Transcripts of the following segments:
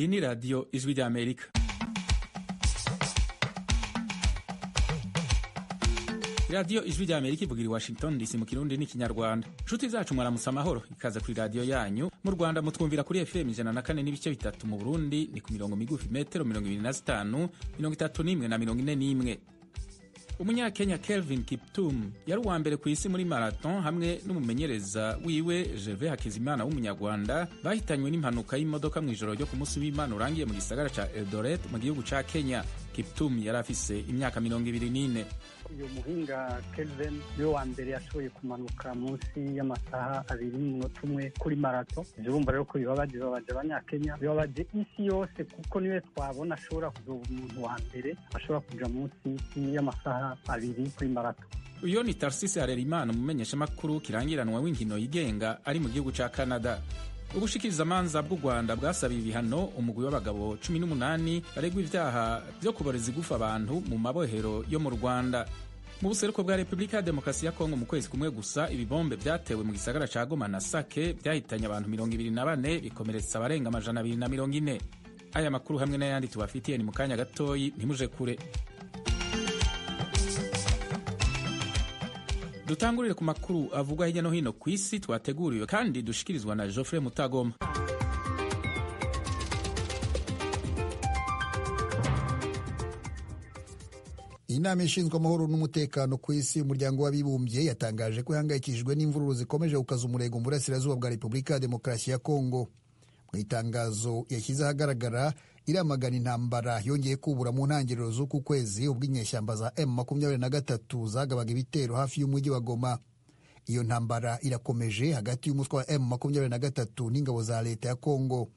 Iyi ni radiyo ijwi ry'Amerika. radiyo ijwi ry'amerika ivugira i washington dc mu kirundi n'ikinyarwanda inshuti zacu mwaramutse amahoro ikaza kuri radiyo yanyu mu rwanda mutwumvira kuri fm ijana na kane n'ibice bitatu mu burundi ni ku mirongo migufi metero mirongo ibiri na zitanu mirongo itatu n'imwe na mirongo ine n'imwe umunyakenya kelvin kiptum yari uwa mbere ku isi muri marathon hamwe n'umumenyereza wiwe jeve hakizimana w'umunyarwanda bahitanywe n'impanuka y'imodoka mu ijoro ryo ku munsi w'imana urangiye mu gisagara ca eldoret mu gihugu cya kenya Kiptum yari afise imyaka mirongo ibiri n'ine uyu muhinga Kelvin niwe wa mbere yashoboye kumanuka munsi y'amasaha abiri n'umunota umwe kuri marato ivyo rero ko bibabaje bibabaje abanyakenya bibabaje isi yose kuko niwe twabona ashobora kuzoba umuntu wa mbere ashobora kuja munsi y'amasaha abiri kuri marato uyo ni Tarsisi Harerimana umumenyeshamakuru kirangiranwa w'inkino yigenga ari mu gihugu cya Canada ubushikiriza amanza bw'u rwanda bwasabiye ibihano umugwi w'abagabo cumi n'umunani baregwa ibyaha byo kubareza igufa abantu mu mabohero yo mu rwanda mu buseruko bwa repubulika ya demokarasi ya kongo mu kwezi kumwe gusa ibibombe byatewe mu gisagara ca goma na sake byahitanye abantu mirongo ibiri na bane bikomeretsa abarenga amajana na mirongo ine aya makuru hamwe n'ayandi tubafitiye ni mu kanya gatoyi ntimuje kure dutangurire ku makuru avugwa hirya no hino ku isi twateguriwe kandi dushikirizwa na Geoffrey Mutagoma inama ishinzwe amahoro n'umutekano ku isi umuryango w'abibumbye yatangaje ko ihangayikishijwe n'imvururu zikomeje gukaza umurego mu burasirazuba bwa repubulika ya demokarasi ya kongo mu itangazo yashyize ahagaragara iramagana intambara yongeye kubura mu ntangiriro z'uku kwezi ubwo inyeshyamba za m makumyabiri na gatatu zagabaga ibitero hafi y'umujyi wa goma iyo ntambara irakomeje hagati y'umutwe wa m makumyabiri na gatatu n'ingabo za leta ya kongo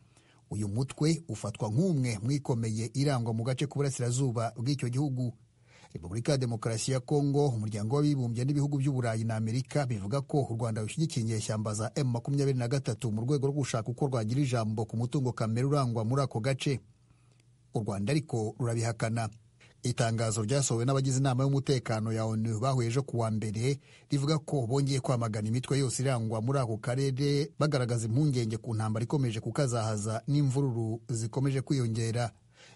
uyu mutwe ufatwa nk'umwe mwikomeye irangwa mu gace k'uburasirazuba bw'icyo gihugu repubulika ya demokarasi ya kongo umuryango w'abibumbye n'ibihugu by'uburayi na amerika bivuga ko u rwanda rushyigikiye inyeshyamba za m makumyabiri na gatatu mu rwego rwo gushaka uko rwagira ijambo ku mutungo kamere urangwa muri ako gace u rwanda ariko rurabihakana itangazo ryasohowe n'abagize inama y'umutekano ya onu bahuye ejo kuwa mbere rivuga ko bongeye kwamagana imitwe yose irangwa muri ako karere bagaragaza impungenge ku ntambara ikomeje kukazahaza n'imvururu zikomeje kwiyongera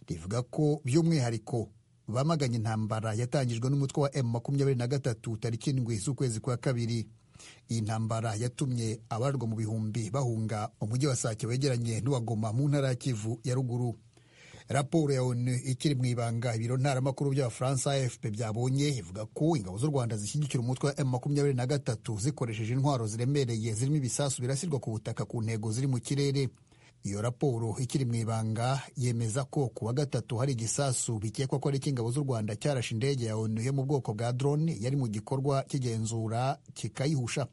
rivuga ko by'umwihariko bamaganye intambara yatangijwe n'umutwe wa M makumyabiri na gatatu tariki indwi z'ukwezi kwa kabiri iyi ntambara yatumye abarwa mu bihumbi bahunga umujyi wa sake wegeranye n'uwagoma mu ntara ya kivu ya ruguru raporo ya onu ikiri mu ibanga ibiro ntaramakuru by'abafaransa afp byabonye ivuga ko ingabo z'u rwanda zishyigikira umutwe wa m makumyabiri na gatatu zikoresheje intwaro ziremereye zirimo ibisasu birasirwa ku butaka ku ntego ziri mu kirere iyo raporo ikiri mu ibanga yemeza ko ku wa gatatu hari igisasu bikekwa ko ari icy'ingabo z'u rwanda cyarashe indege ya onu yo mu bwoko bwa drone yari mu gikorwa cy'igenzura kikayihusha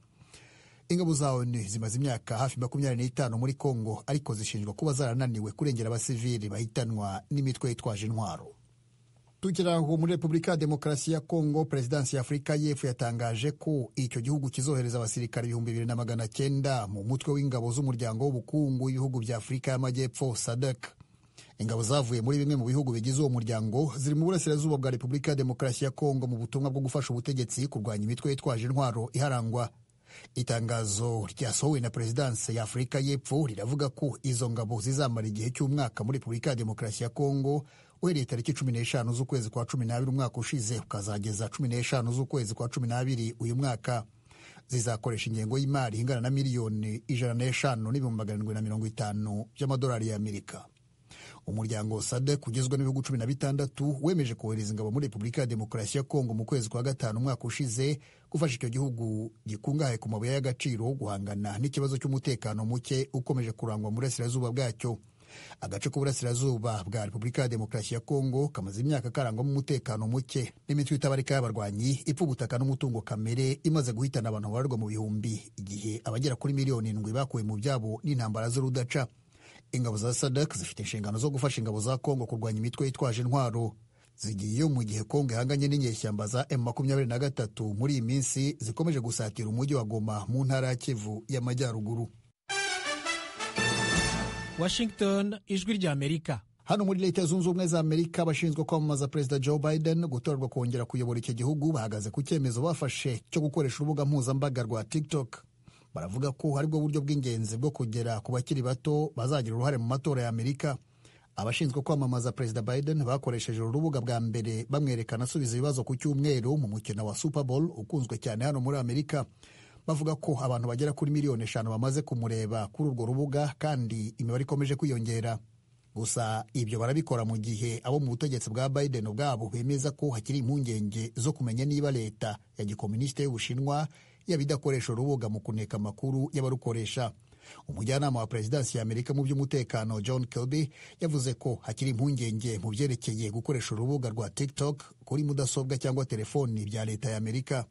ingabo za onu zimaze imyaka hafi makumyabiri n'itanu muri congo ariko zishinjwa kuba zarananiwe kurengera abasivili bahitanwa n'imitwe yitwaje intwaro tukira muri repubulika ya demokarasi ya Congo perezidansi ya afurika y'epfo yatangaje ko icyo gihugu kizohereza abasirikare ibihumbi bibiri na magana cyenda mu mutwe w'ingabo z'umuryango w'ubukungu w'ibihugu bya afurika y'amajyepfo sadek ingabo zavuye muri bimwe mu bihugu bigize uwo muryango ziri mu burasirazuba bwa repubulika ya demokarasi ya Congo mu butumwa bwo gufasha ubutegetsi kurwanya imitwe yitwaje intwaro iharangwa itangazo ryasohowe na perezidansi ya afurika y'epfo riravuga ko izo ngabo zizamara igihe cy'umwaka muri repubulika ya demokarasi ya kongo uhereye tariki cumi n'eshanu z'ukwezi kwa cumi n'abiri umwaka ushize ukazageza cumi n'eshanu z'ukwezi kwa cumi n'abiri uyu mwaka zizakoresha ingengo y'imari ingana na miliyoni ijana n'eshanu n'ibihumbi magana arindwi na mirongo itanu by'amadolari y'amerika umuryango sadek ugizwe n'ibihugu cumi na bitandatu wemeje kohereza ingabo muri repubulika ya demokarasi ya kongo mu kwezi kwa gatanu umwaka ushize gufasha icyo gihugu gikungahaye ku mabuye y'agaciro guhangana n'ikibazo cy'umutekano muke ukomeje kurangwa mu burasirazuba bwacyo agace k'uburasirazuba bwa repubulika ya demokarasi ya kongo kamaze imyaka karangwamo umutekano muke n'imitwe itabarika y'abarwanyi ipfa ubutaka n'umutungo kamere imaze guhitana abantu babarwa mu bihumbi igihe abagera kuri miliyoni indwi bakuwe mu byabo n'intambara z'urudaca ingabo za sadek zifite inshingano zo gufasha ingabo za kongo kurwanya imitwe yitwaje intwaro zigiye mu gihe kongo ihanganye n'inyeshyamba za m makumyabiri na gatatu muri iyi minsi zikomeje gusatira umujyi wa goma mu ntara ya kivu y'amajyaruguru washington ijwi ry'amerika hano muri leta zunze ubumwe za amerika bashinzwe kwamamaza perezida joe biden gutorerwa kongera kuyobora icyo gihugu bahagaze ku cyemezo bafashe cyo gukoresha urubuga mpuzambaga rwa tiktok baravuga ko aribwo buryo bw'ingenzi bwo kugera ku bakiri bato bazagira uruhare mu matora ya amerika abashinzwe kwamamaza perezida biden bakoresheje urubuga bwa mbere bamwerekana asubiza ibibazo ku cyumweru mu mukino wa super bowl ukunzwe cyane hano muri amerika bavuga ko abantu bagera kuri miliyoni eshanu bamaze kumureba kuri urwo rubuga kandi imibare ikomeje kwiyongera gusa ibyo barabikora mu gihe abo mu butegetsi bwa biden ubwabo bemeza ko hakiri impungenge zo kumenya niba leta ya gikominisite y'ubushinwa yaba idakoresha urubuga mu kuneka amakuru y'abarukoresha umujyanama wa perezidansi Amerika mu by'umutekano john kirby yavuze ko hakiri impungenge mu byerekeye gukoresha urubuga rwa tiktok kuri mudasobwa cyangwa telefoni bya leta ya Amerika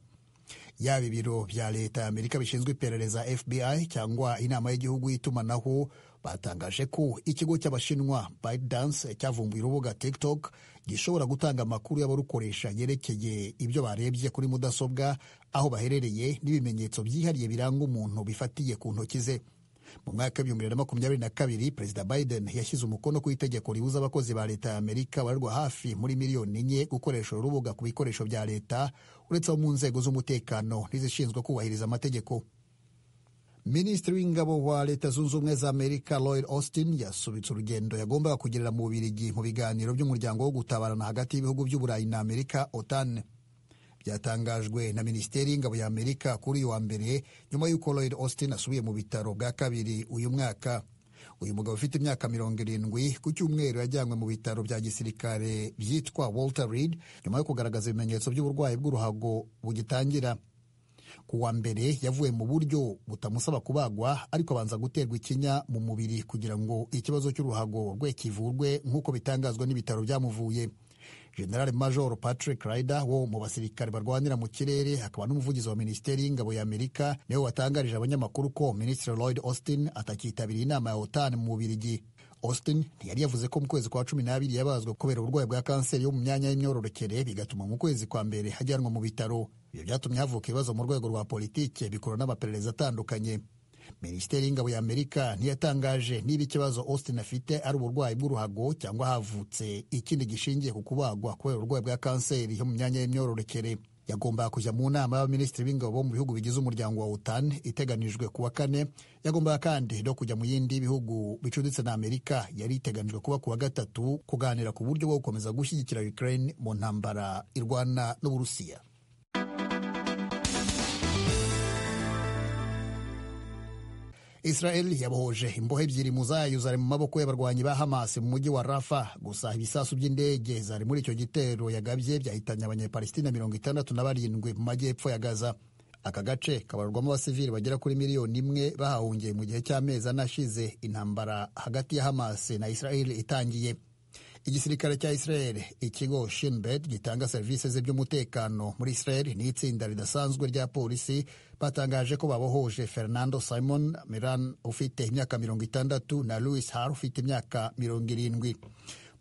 yaba ibiro bya leta Amerika bishinzwe iperereza fbi cyangwa inama y'igihugu y'itumanaho batangaje ko ikigo cy'abashinwa ByteDance cyavumbuye urubuga tiktok gishobora gutanga amakuru y'abarukoresha yerekeye ibyo barebye kuri mudasobwa aho baherereye n'ibimenyetso byihariye biranga umuntu bifatiye ku ntoki ze mu mwaka w'ibihumbi bibiri na makumyabiri na kabiri perezida biden yashyize umukono ku itegeko ribuza abakozi ba leta ya amerika barerwa hafi muri miliyoni enye gukoresha urubuga ku bikoresho bya leta uretse mu nzego z'umutekano n'izishinzwe kubahiriza amategeko minisitiri w'ingabo wa leta zunze ubumwe za amerika lloyd austin yasubitse urugendo yagombaga kugirira mu bubirigi mu biganiro by'umuryango wo gutabarana hagati y'ibihugu by'uburayi na amerika otan byatangajwe na minisiteri y'ingabo ya amerika kuri uyu wa mbere nyuma y'uko Lloyd Austin asubiye mu bitaro bwa kabiri uyu mwaka uyu mugabo ufite imyaka mirongo irindwi ku cyumweru yajyanywe mu bitaro bya gisirikare byitwa Walter Reed nyuma yo kugaragaza ibimenyetso by'uburwayi bw'uruhago bugitangira ku wa mbere yavuye mu buryo butamusaba kubagwa ariko abanza guterwa ikinya mu mubiri kugira ngo ikibazo cy'uruhago rwe kivurwe nk'uko bitangazwa n'ibitaro byamuvuye jenerali major patrick ryder wo mu basirikare barwanira mu kirere akaba n'umuvugizi wa minisiteri y'ingabo ya amerika niwe watangarije abanyamakuru ko minisitiri lloyd austin atakitabiriye inama ya otan mu bubirigi austin ntiyari yavuze ko mu kwezi kwa cumi n'abiri yabazwe kubera uburwayi bwa kanseri yo mu myanya y'imyororokere bigatuma mu kwezi kwa mbere hajyanwa mu bitaro ibyo byatumye havuka ibibazo mu rwego rwa politiki bikora n'amaperereza atandukanye minisiteri y'ingabo ya amerika ntiyatangaje niba ikibazo austin afite ari uburwayi bw'uruhago cyangwa havutse ikindi gishingiye ku kubagwa kubera uburwayi bwa kanseri yo mu myanya y'imyororokere yagombaga kujya mu nama y'abaminisitiri b'ingabo mu bihugu bigize umuryango wa utan iteganijwe ku wa kane yagombaga kandi no kujya mu yindi bihugu bicuditse na amerika yari iteganijwe kuba kuwa gatatu kuganira ku buryo bwo gukomeza gushyigikira ukraine mu ntambara irwana n'uburusiya israel yabohoje imbohe ebyiri mu zayo zari mu maboko y'abarwanyi ba hamas mu mujyi wa rafa gusa ibisasu by'indege zari muri icyo gitero yagabye byahitanye abanyapalestina mirongo itandatu na barindwi mu majyepfo ya gaza aka gace kabarurwamo abasivili bagera kuri miliyoni imwe bahahungiye mu gihe cy'amezi anashize intambara hagati ya hamas na israel itangiye igisirikare cya israel ikigo shinbet gitanga serivisi z'iby'umutekano muri israel n'itsinda ridasanzwe rya polisi batangaje ko babohoje fernando simon miran ufite imyaka mirongo itandatu na louis har ufite imyaka mirongo irindwi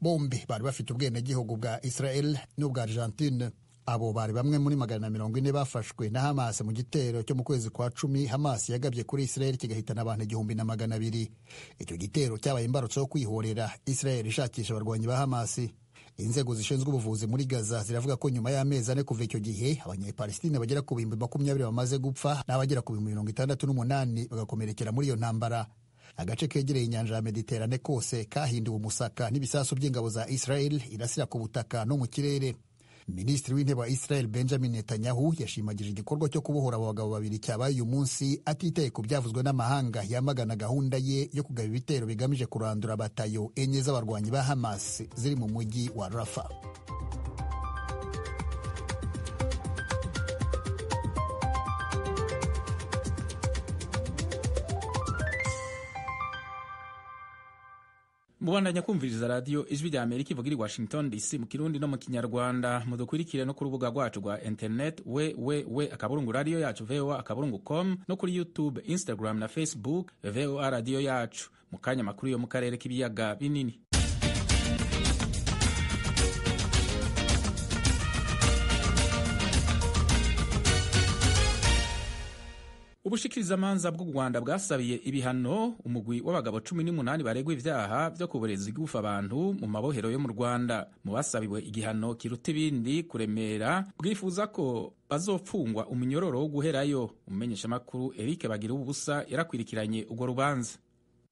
bombi bari bafite ubwenegihugu bwa israel n'ubwa argentine abo bari bamwe muri magana mirongo ine bafashwe na hamas mu gitero cyo mu kwezi kwa cumi hamas yagabye kuri israel kigahitana abantu igihumbi na magana abiri icyo gitero cyabaye imbarutso yo kwihorera israel ishakisha abarwanyi ba Hamasi. inzego zishinzwe ubuvuzi muri gaza ziravuga ko nyuma y'amezi ane kuva icyo gihe abanyapalesitine bagera ku bihumbi makumyabiri bamaze gupfa n'abagera ku bihumbi mirongo itandatu n'umunani bagakomerekera muri iyo ntambara agace kegereye inyanja ya mediterane kose kahinduwe umusaka n'ibisasu by'ingabo za israel irasira ku butaka no mu kirere minisitiri w'intebe wa israel benjamin netanyahu yashimagije igikorwa cyo kubohora abo bagabo babiri cyabaye uyu munsi atitaye ku byavuzwe n'amahanga yamagana gahunda ye yo kugaba ibitero bigamije kurandura batayo enye z'abarwanyi ba hamas ziri mu mujyi wa rafa mu rwanda nyakumviriza radiyo ijwi rya amerika ivuga iri washington dc mu kirundi no mu kinyarwanda mudukurikire no ku rubuga rwacu rwa internet we we we akaburungu radiyo yacu voa akaburungu com no kuri youtube instagram na facebook voa radiyo yacu mu kanya makuru yo mu karere k'ibiyaga binini ubushikirizamanza bw'u rwanda bwasabiye ibihano umugwi w'abagabo cumi n'umunani baregwa ibyaha byo kubureza igufa abantu mu mabohero yo mu rwanda mu basabiwe igihano kiruta ibindi kuremera bwifuza ko bazopfungwa umunyororo wo guherayo umumenyeshamakuru erike bagira ubusa yarakwirikiranye urwo rubanza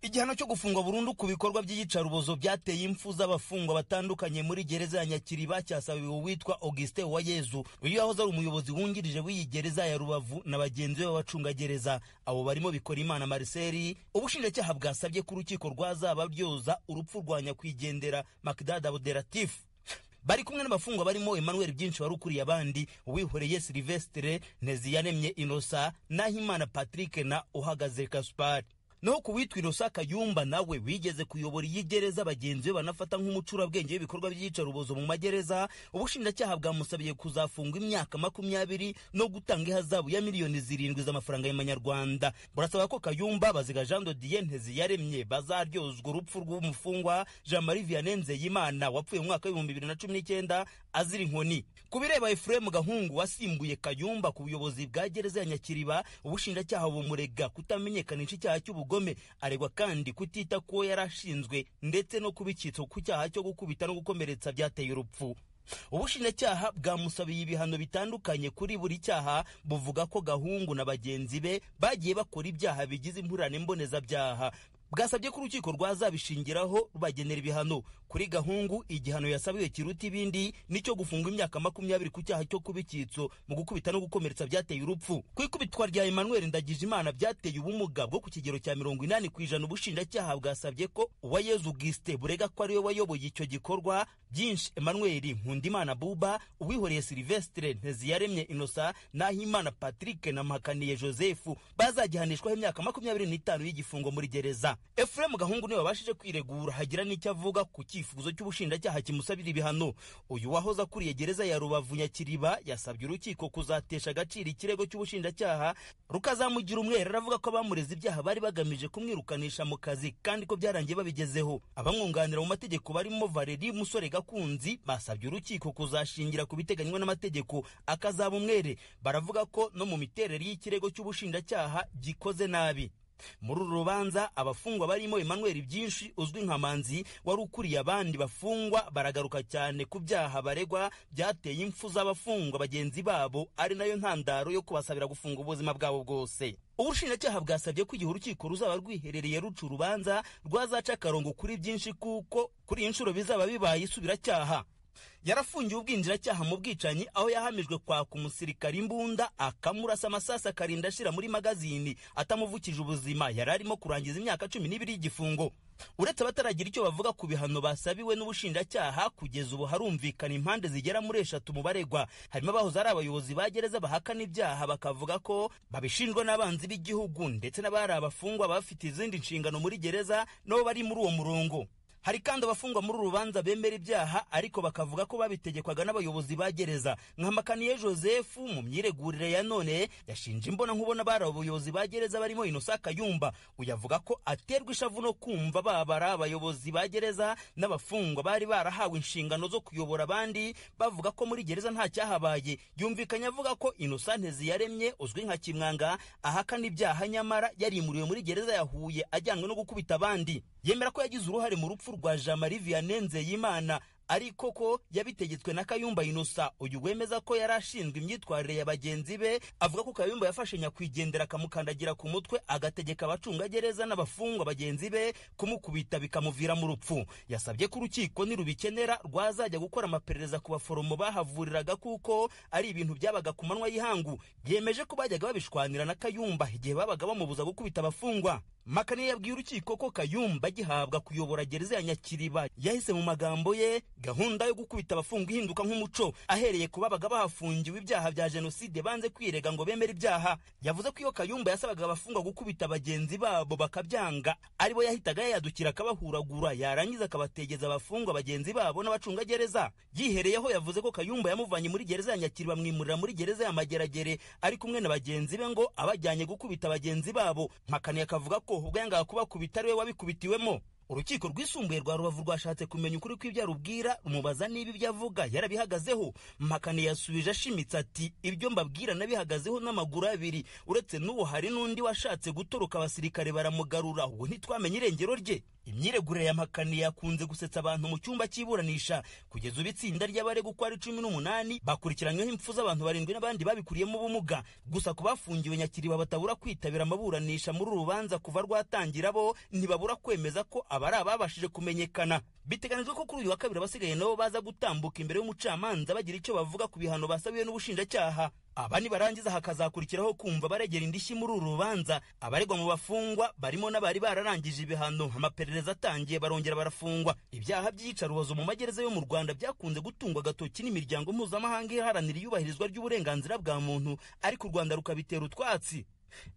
igihano cyo gufungwa burundu ku bikorwa by'iyicarubozo byateye impfu z'abafungwa batandukanye muri gereza ya nyakiri bacyasabiwe uwitwa augustin uwayezu uyu yahoze ari umuyobozi wungirije w'iyi gereza ya rubavu na bagenzi be b'abacungagereza abo barimo bikorimana mariseri ubushinjacyaha bwasabye ko urukiko rwazaba ryoza urupfu rwa nyakwigendera makidad abderatifu bari kumwe n'abafungwa barimo emmanuel byinshi wari ukuriye abandi uwihoreye silivesitire nteziyaremye inosa nahimana patrick na uhagaze kasipari naho ku witwa Innocent Kayumba nawe wigeze kuyobora iyi gereza bagenzi be banafata nk'umucurabwenge w'ibikorwa by'iyicarubozo mu magereza ubushinjacyaha bwamusabye kuzafungwa imyaka makumyabiri no gutanga ihazabu ya miliyoni zirindwi z'amafaranga y'amanyarwanda burasaba ko Kayumba Baziga Jean de Dieu yaremye bazaryozwa urupfu rw'umufungwa Jean Marie Vianney Nzeyimana wapfuye mu mwaka w'ibihumbi bibiri na cumi n'icyenda azira inkoni ku bireba Efuremu Gahungu wasimbuye Kayumba ku buyobozi bwa gereza ya Nyakiriba ubushinjacyaha bumurega kutamenyekanisha icyaha cy'ubugome aregwa kandi kutita kuwo yari ashinzwe ndetse no kubikitso ku cyaha cyo gukubita no gukomeretsa byateye urupfu ubushinjacyaha bwamusabiye ibihano bitandukanye kuri buri cyaha buvuga ko gahungu na bagenzi be bagiye bakora ibyaha bigize impurane mbonezabyaha bwasabye ko urukiko rwazabishingiraho rubagenera ibihano kuri gahungu igihano yasabiwe kiruta ibindi nicyo gufunga imyaka makumyabiri ku cyaha cyo kuba icyitso mu gukubita no gukomeretsa byateye urupfu ku ikubitwa rya Emmanuel Ndagijimana byateye ubumuga bwo ku kigero cya mirongo inani ku ijana ubushinjacyaha bwasabye ko Uwayezu Gisite burega ko ariwe wayoboye icyo gikorwa byinshi Emmanuel Nkundimana Buba uwihoreye Silvestre Nteziyaremye Innocent Nahimana Patrick na Mpakaniye Joseph bazagihanishwaho imyaka makumyabiri n'itanu y'igifungo muri gereza efuremu gahungu niwe wabashije kwiregura hagira n'icyo avuga ku cyifuzo cy'ubushinjacyaha kimusabira ibihano uyu wahoze akuriye gereza ya rubavu nyakiriba yasabye urukiko kuzatesha agaciro ikirego cy'ubushinjacyaha rukazamugira umwere aravuga ko abamureze ibyaha bari bagamije kumwirukanisha mu kazi kandi ko byarangiye babigezeho abamwunganira mu mategeko barimo valeri musore gakunzi basabye urukiko kuzashingira ku biteganywa n'amategeko akazaba umwere baravuga ko no mu miterere y'ikirego cy'ubushinjacyaha gikoze nabi muri uru rubanza abafungwa barimo Emmanuel byinshi uzwi nka manzi wari ukuriye abandi bafungwa baragaruka cyane ku byaha baregwa byateye impfu z'abafungwa bagenzi babo ari nayo ntandaro yo kubasabira gufunga ubuzima bwabo bwose ubushinjacyaha bwasabye ko igihe urukiko ruzaba rwiherereye ruca urubanza rwazaca akarongo kuri byinshi kuko kuri iyi nshuro bizaba bibaye isubiracyaha Yarafungiye ubwinjiracyaha mu bwicanyi aho yahamijwe kwaka umusirikare imbunda akamurasa amasasa akarinda ashyira muri magazini atamuvukije ubuzima yari arimo kurangiza imyaka cumi n'ibiri y'igifungo uretse abataragira icyo bavuga ku bihano basabiwe n'ubushinjacyaha kugeza ubu harumvikana impande zigera muri eshatu mu baregwa harimo abahoze ari abayobozi ba gereza bahakana ibyaha bakavuga ko babishinjwa n'abanzi b'igihugu ndetse n'abari abafungwa bafite izindi nshingano muri gereza nabo bari muri uwo murongo hari kandi abafungwa muri uru rubanza bemera ibyaha ariko bakavuga ko babitegekwaga n'abayobozi ba gereza nka makaniye joseph mu myiregurire ya none yashinje imbona nkubona bari abayobozi ba gereza barimo inosa kayumba uyu ko aterwa ishavu no kumva baba ari abayobozi ba gereza n'abafungwa bari barahawe inshingano zo kuyobora abandi bavuga ko muri gereza nta cyahabaye yumvikanye avuga ko inosante ziyaremye uzwi nka kimwanga ahakana ibyaha nyamara yarimuriwe muri gereza yahuye ajyanwe no gukubita abandi yemera ko yagize uruhare mu rupfu rwa jean marie vianney nzeyimana ariko ko yabitegetswe na kayumba inosa uyu wemeza ko yari ashinzwe imyitwarire ya bagenzi be avuga ko kayumba yafashe nyakwigendera akamukandagira ku mutwe agategeka abacungagereza n'abafungwa bagenzi be kumukubita bikamuvira mu rupfu yasabye ko urukiko nirubikenera rwazajya gukora amaperereza ku baforomo bahavuriraga kuko ari ibintu byabaga ku manywa y'ihangu yemeje ko bajyaga babishwanira na kayumba igihe babaga bamubuza gukubita abafungwa makane yabwiye urukiko ko kayumba agihabwa kuyobora gereza ya nyakiriba yahise mu magambo ye gahunda yo gukubita abafungwa ihinduka nk'umuco ahereye ku babaga bahafungiwe ibyaha bya jenoside banze kwirega ngo bemere ibyaha yavuze ko iyo kayumba yasabaga abafungwa gukubita bagenzi babo bakabyanga aribo yahitaga yayadukira akabahuragura yarangiza akabategeza abafungwa bagenzi babo n'abacungagereza yihereyeho yavuze ko kayumba yamuvanye muri gereza ya nyakiriba amwimurira muri gereza ya mageragere ari kumwe na bagenzi be ngo abajyanye gukubita bagenzi babo mpakane akavuga kuhuga kuba akubakubita ari we wabikubitiwemo urukiko rwisumbuye rwa rubavu rwashatse kumenya ukuri kw'ibyarubwira rumubaza niba ibyo avuga yarabihagazeho mpakane yasubije ashimitse ati ibyo mbabwira nabihagazeho n'amaguru abiri uretse n'ubu hari n'undi washatse gutoroka abasirikare baramugarura ubu ntitwamenye irengero rye imyiregurire ya mpakane yakunze gusetsa abantu mu cyumba cy'iburanisha kugeza ubu itsinda ry'abarega uko ari cumi n'umunani bakurikiranyweho impfu z'abantu barindwi n'abandi babikuriyemo ubumuga gusa ku bafungiwe nyakiriba batabura kwitabira amaburanisha muri uru rubanza kuva rwatangira bo ntibabura kwemeza ko aba ababashije kumenyekana biteganijwe ko kuri uyu wa kabiri abasigaye nabo baza gutambuka imbere y'umucamanza bagira icyo bavuga ku bihano basabiwe n'ubushinjacyaha aba nibarangiza hakazakurikiraho kumva baregera indishyi muri uru rubanza abaregwa mu bafungwa barimo n'abari bararangije ibihano amaperereza atangiye barongera barafungwa ibyaha by'iyicarubozo mu magereza yo mu rwanda byakunze gutungwa agatoki n'imiryango mpuzamahanga iharanira iyubahirizwa ry'uburenganzira bwa muntu ariko u rwanda rukabitera utwatsi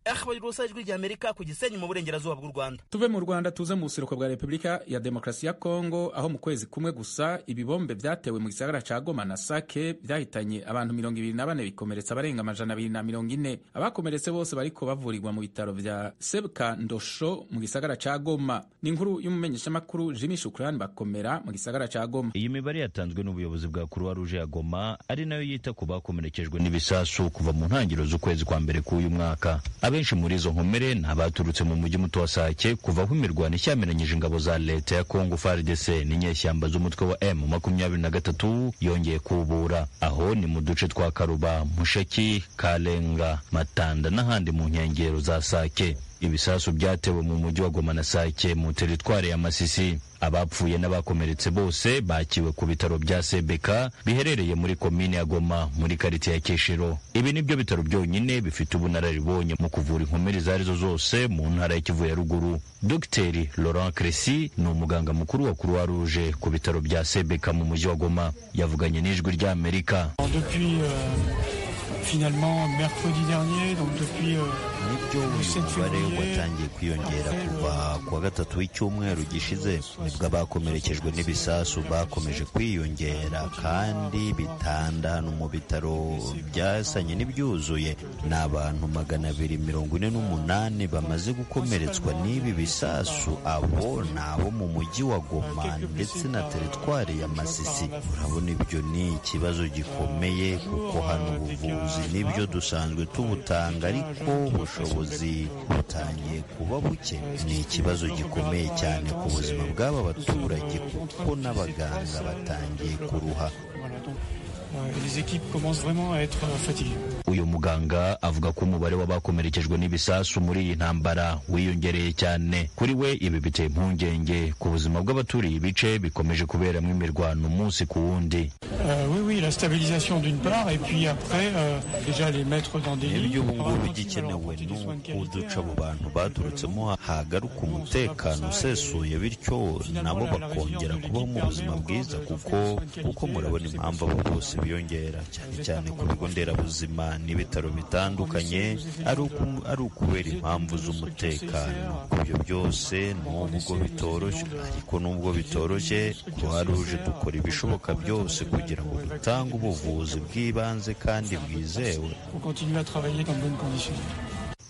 rba rusa ijwi ry'amerika ku gisenyi mu burengerazuba bw'u rwanda tuve mu rwanda tuze mu buseruko bwa repubulika ya demokarasi ya kongo aho mu kwezi kumwe gusa ibibombe byatewe mu gisagara ca goma na sake byahitanye abantu mirongo ibiri na bane bikomeretsa abarenga amajana abiri na mirongo ine abakomeretse bose bariko bavurirwa mu bitaro bya sebuka ndosho mu gisagara ca goma ni inkuru y'umumenyeshamakuru jimi shukurani bakomera mu gisagara ca goma iyi mibare yatanzwe n'ubuyobozi bwa kuruwa ruje ya goma ari nayo yita ku bakomerekejwe n'ibisasu kuva mu ntangiriro z'ukwezi kwa mbere k'uyu mwaka abenshi muri izo nkomere ni abaturutse mu mujyi muto wa Sake kuva aho imirwano ishyamiranyije ingabo za leta ya Kongo FARDC n'inyeshyamba z'umutwe wa M makumyabiri na gatatu yongeye kubura aho ni mu duce twa Karuba Musheki Kalenga Matanda n'ahandi mu nkengero za Sake ibisasu byatewe mu mujyi wa Goma na Sake mu teritwari ya Masisi abapfuye n'abakomeretse bose bakiwe ku bitaro bya CBK biherereye muri komine ya Goma muri karite ya Keshero ibi nibyo bitaro byonyine bifite ubunararibonye mu kuvura inkomere izo arizo zose mu ntara ya Kivu ya ruguru Dr Laurent Cressy ni umuganga mukuru wa Croix Rouge ku bitaro bya CBK mu mujyi wa Goma yavuganye n'ijwi rya amerika euh, finalement mercredi dernier donc depuis euh... umubare watangiye kwiyongera kuva kuwa gatatu w'icyumweru gishize nibwo abakomerekejwe n'ibisasu bakomeje kwiyongera kandi bitandanu mu bitaro byasanye n'ibyuzuye ni abantu magana abiri mirongo ine n'umunani bamaze gukomeretswa n'ibi bisasu abo ni abo mu mujyi wa Goma ndetse na teritwari ya Masisi urabona ibyo ni ikibazo gikomeye kuko hano ubuvuzi n'ibyo dusanzwe tubutanga ariko bushobozi buvuzi butangiye kuba buke ni ikibazo gikomeye cyane ku buzima bw'aba baturage kuko n'abaganga batangiye kuruha euh, euh, uyu muganga avuga ko umubare w'abakomerekejwe n'ibisasu muri iyi ntambara wiyongereye cyane kuri we ibi biteye impungenge ku buzima bw'abaturiye ibice bikomeje kuberamo imirwano umunsi ku wundi uh, oui, la stabilisation d'une part, et puis après, euh, déjà les mettre dans des... Ibyo ubu ngubu bigikenewe ni uko duca abo bantu baturutsemo hagaruka umutekano usesuye bityo nabo bakongera kubaho mu buzima bwiza kuko uko murabona impamvu abo bose biyongera cyane cyane ku bigo nderabuzima n'ibitaro bitandukanye ari ukubera impamvu z'umutekano ku byo byose nubwo bitoroshye ariko nubwo bitoroshye kuba ruje dukora ibishoboka byose kugira ngo Tant que vous avez des candidatures, continuez à travailler dans de bonnes conditions.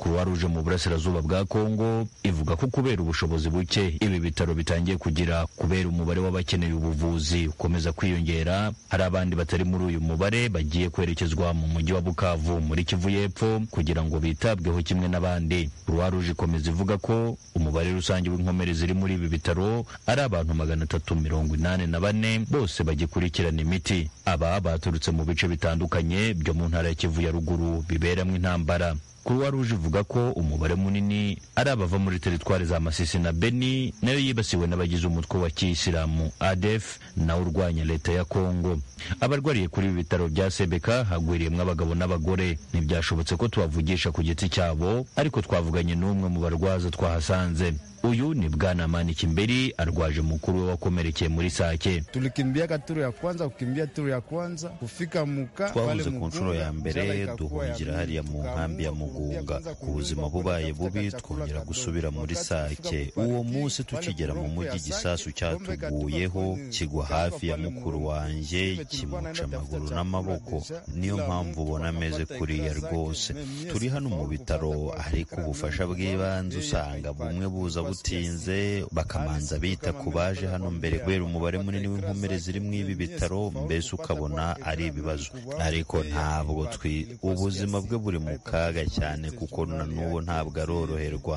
kuruwa mu burasirazuba bwa kongo ivuga ko kubera ubushobozi buke ibi bitaro bitangiye kugira kubera umubare w'abakeneye ubuvuzi ukomeza kwiyongera hari abandi batari muri uyu mubare bagiye kwerekezwa mu mujyi wa bukavu muri kivu y'epfo kugira ngo bitabweho kimwe n'abandi kuruwa ikomeza ivuga ko umubare rusange w'inkomere ziri muri ibi bitaro ari abantu magana atatu mirongo inani na bane bose bagikurikirana imiti aba baturutse mu bice bitandukanye byo mu ntara ya kivu ya ruguru biberamo intambara kuruwa ruje ivuga ko umubare munini ari abava muri teritwari za masisi na beni nayo yibasiwe n'abagize umutwe wa kiyisilamu adef nawe urwanya leta ya kongo abarwariye kuri ibi bitaro bya sebeka hagwiriyemo abagabo n'abagore ntibyashobotse ko tubavugisha ku giti cyabo ariko twavuganye n'umwe mu barwaza twahasanze Uyu ni Bwana Mani Kimberi arwaje mukuru we wakomerekeye muri Sake. Tulikimbiaka turu ya kwanza, kukimbia turu ya kwanza kufika muka twabuze ku nshuro ya mbere duhungira hariya mu nkambi ya Mugunga, buzima bubaye bubi twongera gusubira muri Sake. Uwo munsi tukigera mu mujyi gisasu cyatuguyeho kigwa hafi ya mukuru wanjye kimuca amaguru n'amaboko. Niyo mpamvu ubona ameze kuriya rwose. Turi hano mu bitaro ariko ubufasha bw'ibanze usanga bumwe buza butinze bakamanza bita ku baje hano mbere kubera umubare munini w'inkomere ziri mu ibi bitaro mbese ukabona ari ibibazo ariko ntabwo twi ubuzima bwe buri mu kaga cyane kuko na n'ubu ntabwo aroroherwa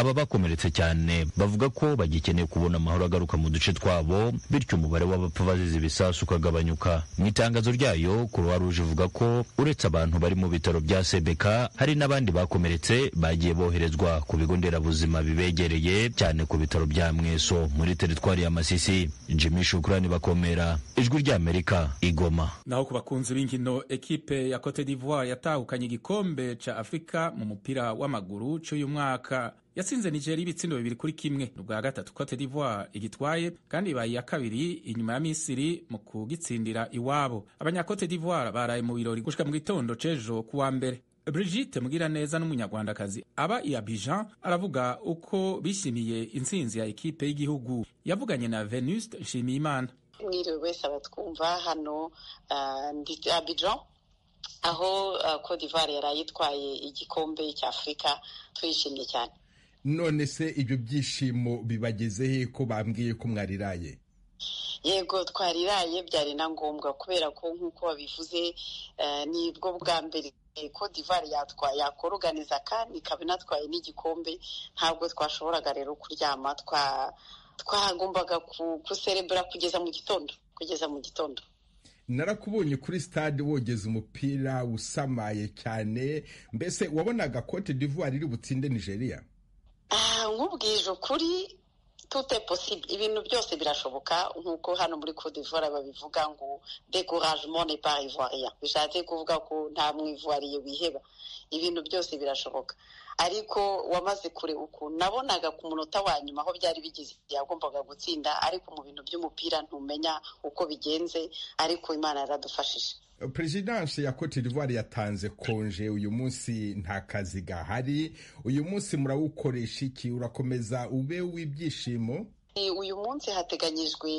aba bakomeretse cyane bavuga ko bagikeneye kubona amahoro agaruka mu duce twabo bityo umubare w'abapfa bazize ibisasu ukagabanyuka mu itangazo ryayo kuruwa ruje ivuga ko uretse abantu bari mu bitaro bya sebeka hari n'abandi bakomeretse bakomeretse bagiye boherezwa ku bigo nderabuzima bibegereye cyane ku bitaro bya mweso muri teritwari ya masisi jimmy shukurani bakomera ijwi ry'amerika igoma naho ku bakunzi b'inkino ekipe ya cote d'ivoire yatahukanye igikombe cya afurika mu mupira w'amaguru c'uyu mwaka yatsinze nigeria ibitsindo bibiri kuri kimwe ubwa gatatu cote d'ivoire igitwaye kandi ibaye iya kabiri inyuma ya misiri mu kugitsindira iwabo abanyacote d'ivoire baraye mu birori gushika mu gitondo c'ejo kuwa mbere Brigitte Mugiraneza n'umunyarwandakazi aba i aravuga uko bishimiye intsinzi ya ekipe y'igihugu yavuganye na Venuste Nshimiyimana mwiriwe wese abatwumva hano uh, aho ah, Cote d'Ivoire yari ayitwaye igikombe cy'Afurika twishimye cyane none se ibyo byishimo bibagezehe ko bambwiye ko mwariraye yego twariraye byari na ngombwa kubera ko nk'uko wabivuze ah, ni bwa mbere Cote d'Ivoire yatwaye yakoruganiza kandi ikaba inatwaye n'igikombe ntabwo twashoboraga rero kuryama twagombaga kuserebura kugeza mu gitondo kugeza mu gitondo narakubonye kuri stade wogeza umupira usamaye cyane mbese wabonaga Cote d'Ivoire iri butsinde Nigeria ah, nkubwije ukuri tute posible ibintu byose birashoboka nk'uko hano muri kodivora babivuga ngo dekorajemo ne parivuwariya bishatse kuvuga ko nta mwivuwariye wiheba ibintu byose birashoboka ariko wamaze kure uku nabonaga ku munota wa nyuma aho byari bigeze yagombaga gutsinda ariko mu bintu by'umupira ntumenya uko bigenze ariko imana yaradufashije perezidanse ya cote d'ivoire yatanze konje uyu munsi nta kazi gahari uyu munsi murawukoresha iki urakomeza ube w'ibyishimo uyu munsi hateganyijwe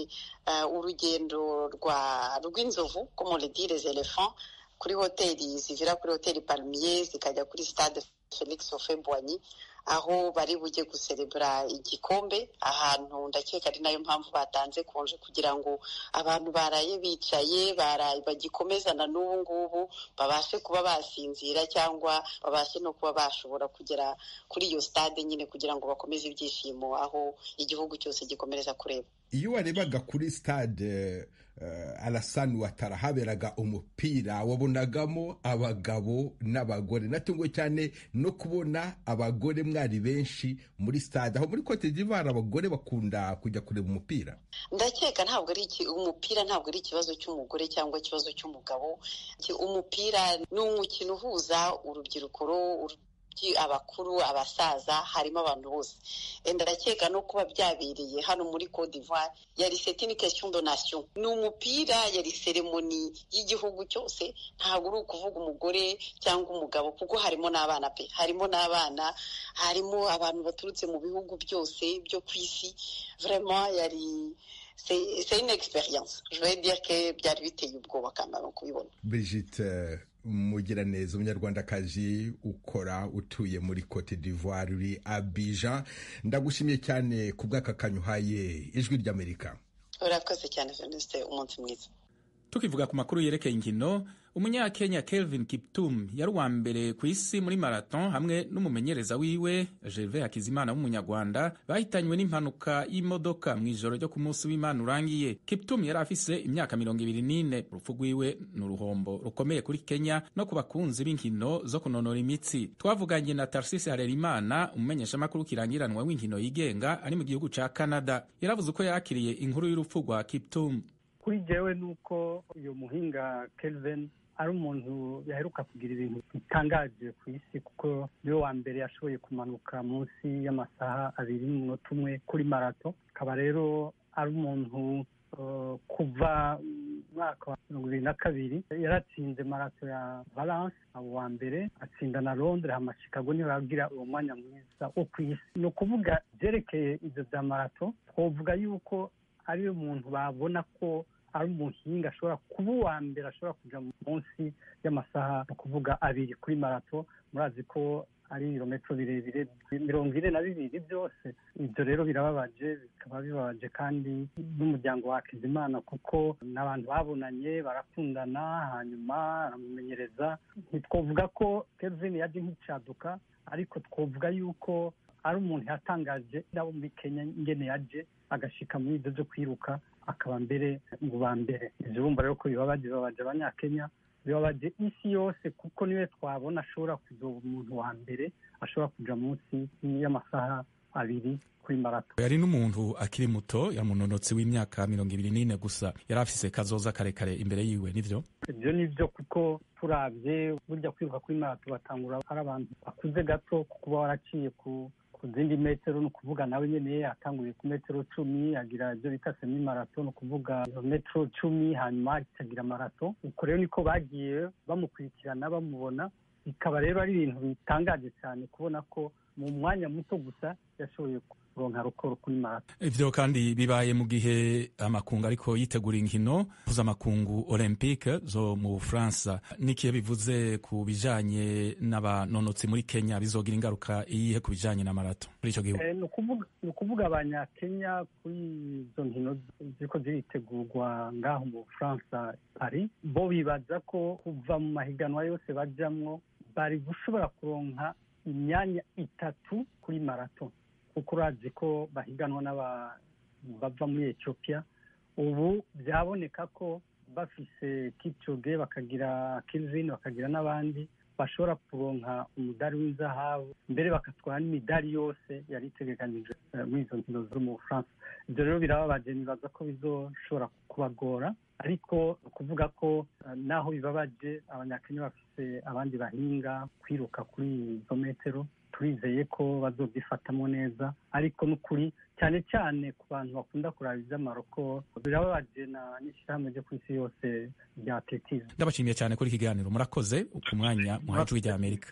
uh, urugendo rwa rw'inzovu rw'umuridire zelefant kuri hoteli zivira kuri hoteli palmier zikajya kuri stade felix ofebwanyi aho bari bujye guserebura igikombe ahantu ndakeka ari nayo mpamvu batanze konje kugira ngo abantu baraye bicaye baraye bagikomezana n'ubu ngubu babashe kuba basinzira cyangwa babashe no kuba bashobora kugera kuri iyo stade nyine kugira ngo bakomeze ibyishimo aho igihugu cyose gikomereza kureba iyo warebaga kuri stade Eh, arasanwa haberaga umupira wabonagamo abagabo n'abagore natunguwe cyane no kubona abagore mwari benshi muri stade aho muri cote d'ivoire abagore bakunda kujya kureba umupira ndakeka ntabwo ari umupira ntabwo ari ikibazo cy'umugore cyangwa ikibazo cy'umugabo umupira ni umukino uhuza urubyiruko abakuru abasaza harimo abantu bose ndakeka no kuba byabereye hano muri Cote d'Ivoire yari setinike cy'undonation ni umupira yari seremoni y'igihugu cyose ntabwo uri ukuvuga umugore cyangwa umugabo kuko harimo n'abana pe harimo n'abana harimo abantu baturutse mu bihugu byose byo ku isi vrema yari c'est une expérience je vais dire que byari biteye ubwoba kandi kubibona Brigitte euh, umugiraneza umunyarwandakazi ukora utuye muri cote d'ivoire uri abija ndagushimiye cyane ku bw'aka kanyuhaye ijwi ry'amerika urakoze cyane venuste umunsi mwiza tukivuga ku makuru yerekeye inkino umunyakenya kelvin kiptum yari uwa mbere ku isi muri marathon hamwe n'umumenyereza wiwe gervais hakizimana w'umunyarwanda bahitanywe n'impanuka y'imodoka mu ijoro ryo ku munsi w'imana urangiye kiptum yari afise imyaka mirongo ibiri n'ine urupfu rwiwe ni uruhombo rukomeye kuri kenya no ku bakunzi b'inkino zo kunonora imitsi twavuganye na tarsisi harerimana umumenyeshamakuru kirangiranwa w'inkino yigenga ari mu gihugu ca canada yaravuze uko yakiriye inkuru y'urupfu rwa kiptum kuri jyewe ni uko uyu muhinga kelvin ari umuntu yaheruka kugira ibintu bitangaje ku isi kuko niwe wa mbere yashoboye kumanuka munsi y'amasaha abiri n'umunota umwe kuri marato akaba rero ari umuntu uh, kuva mwaka wa mirongo ibiri na kabiri yaratsinze marato ya valence abo wa mbere atsinda na londres amashikago niyo yagira uwo mwanya mwiza wo ku isi ni ukuvuga byerekeye ibyo bya marato twavuga yuko abe umuntu babona ko ari umuhinga ashobora kuba uwa mbere ashobora kujya munsi y'amasaha ni ukuvuga abiri kuri marato murazi ko ari ibirometero birebire mirongo ine na bibiri byose ibyo rero birababaje bikaba bibabaje kandi n'umuryango wa Kizimana kuko n'abantu babonanye barakundana hanyuma aramumenyereza ntitwavuga ko kevin yajya nk'icaduka ariko twavuga yuko ari umuntu yatangaje n'abo muri kenya ingene yaje agashyika muri ibyo byo kwiruka akaba mbere ngo ba mbere ibyo urumva rero ko bibabagiza babaje abanyakenya bibabaje isi yose kuko niwe twabona ashobora kuza umuntu wa mbere ashobora kujya munsi y'amasaha abiri kuri marato yari n'umuntu akiri muto yamunonotse w'imyaka mirongo ibiri n'ine gusa yari afise kazoza karekare imbere yiwe nibyo ibyo ni kuko turabye burya kwiruka kuri marato batangura ari abantu bakuze gato kuko uba waraciye ku ku zindi metero ni ukuvuga nawe nyine atanguye ku metero cumi agira ibyo bita semi marato ni ukuvuga izo metero cumi hanyuma ikagira marato ubwo rero niko bagiye bamukurikirana bamubona bikaba rero ari ibintu bitangaje cyane kubona ko mu mwanya muto gusa yashoboye kuronka rukoro kuri mata ivyo kandi bibaye mu gihe amakungu ariko yitegura inkino mpuzamakungu olympique zo mu Bufaransa nikihe bivuze ku bijanye n'abanonotsi muri Kenya bizogira ingaruka iyihe ku bijanye na marato muri ico gihugu eh, ni ukuvuga abanyakenya kuri izo nkino ziriko ziritegurwa ngaho mu Bufaransa Paris bo bibaza ko kuva mu mahiganwa yose bajamwo bari gushobora kuronka imyanya itatu kuri marato kuko urazi ko bahiganwa bava muri etiyopiya ubu byaboneka ko bafise kipchoge bakagira kilvin bakagira n'abandi bashobora kuronka umudari w'izahabu mbere bakatwara n'imidari yose yari itegekanije eh, muri izo nkino zo mu bufaransa ibyo rero birababaje nibaza ko bizoshobora kubagora ariko kuvuga ko eh, naho bibabaje abanyakenya bafise abandi bahinga kwiruka kuri izo metero turizeye ko bazobifatamo neza ariko n'ukuri cyane cyane ku bantu bakunda kuraba iby'amaroko birababaje n'ishyirahamwe ryo ku isi yose rya tetisi ndabashimiye cyane kuri ikiganiro murakoze ku mwanya muhaye ijwi ry'amerika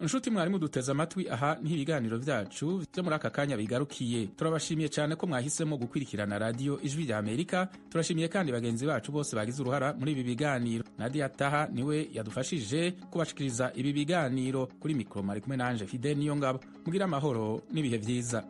inshuti mwarimu duteze amatwi aha niho ibiganiro byacu byo muri aka kanya bigarukiye turabashimiye cyane ko mwahisemo gukurikirana radiyo ijwi rya amerika turashimiye kandi bagenzi bacu bose bagize uruhara muri ibi biganiro nadia taha niwe yadufashije kubashikiriza ibi biganiro kuri mikoro mari kumwe nanje fide niyo ngabo mugira amahoro n'ibihe byiza